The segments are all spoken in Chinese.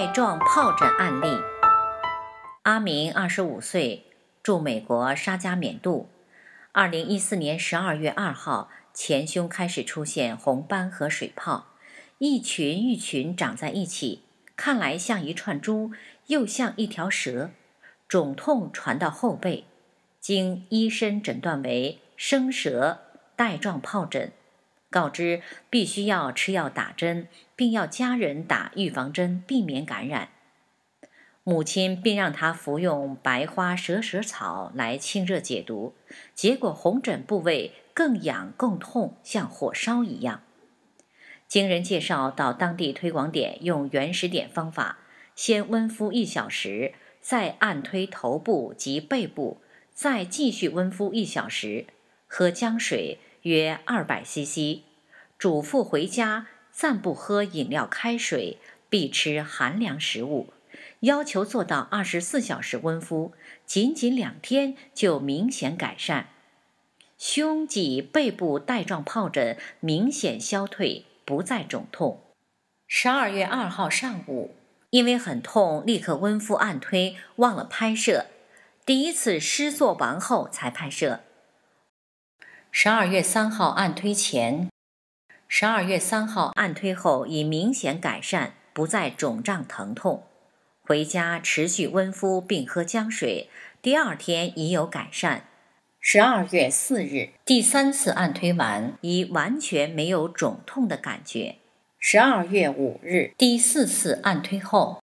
带状疱疹案例：阿明，二十五岁，住美国沙加缅度。二零一四年十二月二号，前胸开始出现红斑和水泡，一群一群长在一起，看来像一串珠，又像一条蛇。肿痛传到后背，经医生诊断为生蛇带状疱疹。告知必须要吃药打针，并要家人打预防针，避免感染。母亲并让他服用白花蛇舌草来清热解毒，结果红疹部位更痒更痛，像火烧一样。经人介绍到当地推广点，用原始点方法，先温敷一小时，再按推头部及背部，再继续温敷一小时，喝姜水。约二百 cc，嘱咐回家暂不喝饮料、开水，必吃寒凉食物，要求做到二十四小时温敷，仅仅两天就明显改善。胸、脊、背部带状疱疹明显消退，不再肿痛。十二月二号上午，因为很痛，立刻温敷按推，忘了拍摄，第一次湿做完后才拍摄。十二月三号按推前，十二月三号按推后已明显改善，不再肿胀疼痛。回家持续温敷并喝姜水，第二天已有改善。十二月四日第三次按推完，已完全没有肿痛的感觉。十二月五日第四次按推后，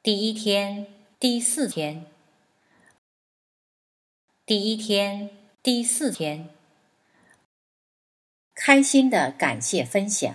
第一天、第四天、第一天。第四天，开心的感谢分享。